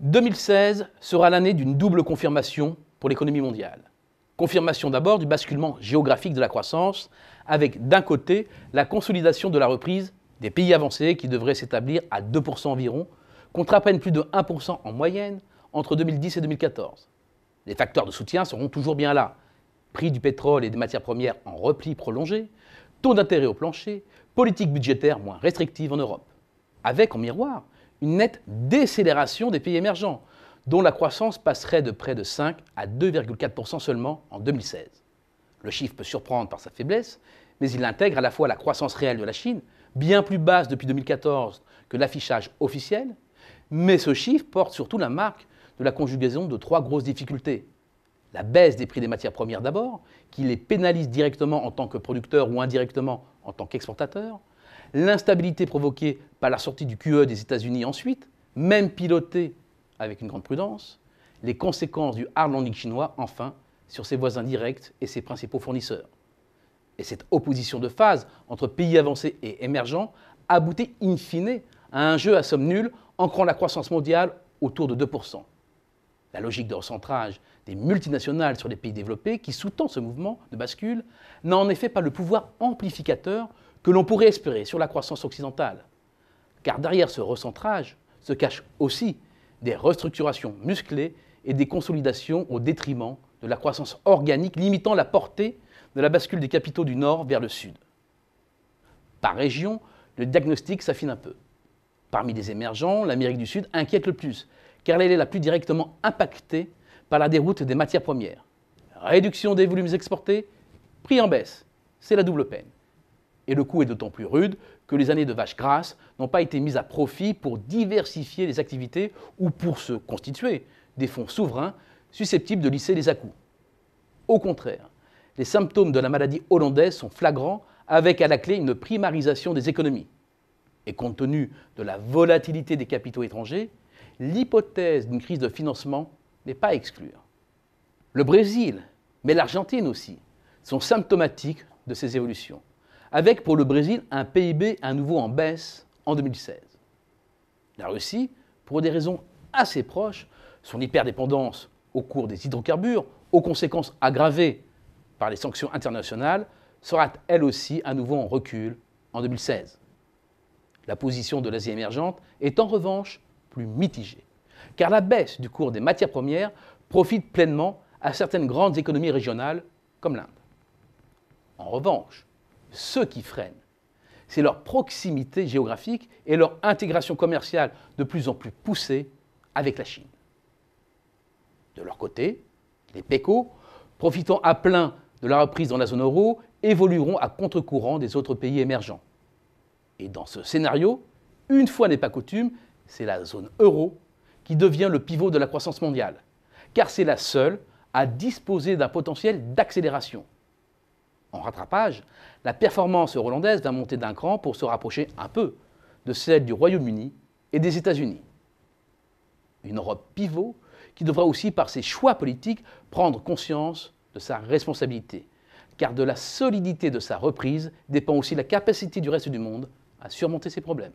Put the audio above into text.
2016 sera l'année d'une double confirmation pour l'économie mondiale. Confirmation d'abord du basculement géographique de la croissance, avec d'un côté la consolidation de la reprise des pays avancés qui devraient s'établir à 2% environ, contre à peine plus de 1% en moyenne entre 2010 et 2014. Les facteurs de soutien seront toujours bien là. Prix du pétrole et des matières premières en repli prolongé, taux d'intérêt au plancher, politique budgétaire moins restrictive en Europe. Avec en miroir une nette décélération des pays émergents, dont la croissance passerait de près de 5 à 2,4% seulement en 2016. Le chiffre peut surprendre par sa faiblesse, mais il intègre à la fois la croissance réelle de la Chine, bien plus basse depuis 2014 que l'affichage officiel, mais ce chiffre porte surtout la marque de la conjugaison de trois grosses difficultés. La baisse des prix des matières premières d'abord, qui les pénalise directement en tant que producteurs ou indirectement en tant qu'exportateurs, l'instabilité provoquée par la sortie du QE des États-Unis ensuite, même pilotée avec une grande prudence, les conséquences du hard landing chinois enfin sur ses voisins directs et ses principaux fournisseurs. Et cette opposition de phase entre pays avancés et émergents aboutit in fine à un jeu à somme nulle ancrant la croissance mondiale autour de 2%. La logique de recentrage des multinationales sur les pays développés qui sous-tend ce mouvement de bascule n'a en effet pas le pouvoir amplificateur que l'on pourrait espérer sur la croissance occidentale. Car derrière ce recentrage se cachent aussi des restructurations musclées et des consolidations au détriment de la croissance organique limitant la portée de la bascule des capitaux du nord vers le sud. Par région, le diagnostic s'affine un peu. Parmi les émergents, l'Amérique du Sud inquiète le plus, car elle est la plus directement impactée par la déroute des matières premières. Réduction des volumes exportés, prix en baisse, c'est la double peine. Et le coup est d'autant plus rude que les années de vache grasse n'ont pas été mises à profit pour diversifier les activités ou pour se constituer des fonds souverains susceptibles de lisser les à -coups. Au contraire, les symptômes de la maladie hollandaise sont flagrants avec à la clé une primarisation des économies. Et compte tenu de la volatilité des capitaux étrangers, l'hypothèse d'une crise de financement n'est pas à exclure. Le Brésil, mais l'Argentine aussi, sont symptomatiques de ces évolutions avec pour le Brésil un PIB à nouveau en baisse en 2016. La Russie, pour des raisons assez proches, son hyperdépendance au cours des hydrocarbures, aux conséquences aggravées par les sanctions internationales, sera elle aussi à nouveau en recul en 2016. La position de l'Asie émergente est en revanche plus mitigée, car la baisse du cours des matières premières profite pleinement à certaines grandes économies régionales comme l'Inde. En revanche, ceux qui freinent. C'est leur proximité géographique et leur intégration commerciale de plus en plus poussée avec la Chine. De leur côté, les PECO, profitant à plein de la reprise dans la zone euro, évolueront à contre-courant des autres pays émergents. Et dans ce scénario, une fois n'est pas coutume, c'est la zone euro qui devient le pivot de la croissance mondiale, car c'est la seule à disposer d'un potentiel d'accélération en rattrapage, la performance hollandaise va monter d'un cran pour se rapprocher un peu de celle du Royaume-Uni et des États-Unis. Une Europe pivot qui devra aussi, par ses choix politiques, prendre conscience de sa responsabilité, car de la solidité de sa reprise dépend aussi la capacité du reste du monde à surmonter ses problèmes.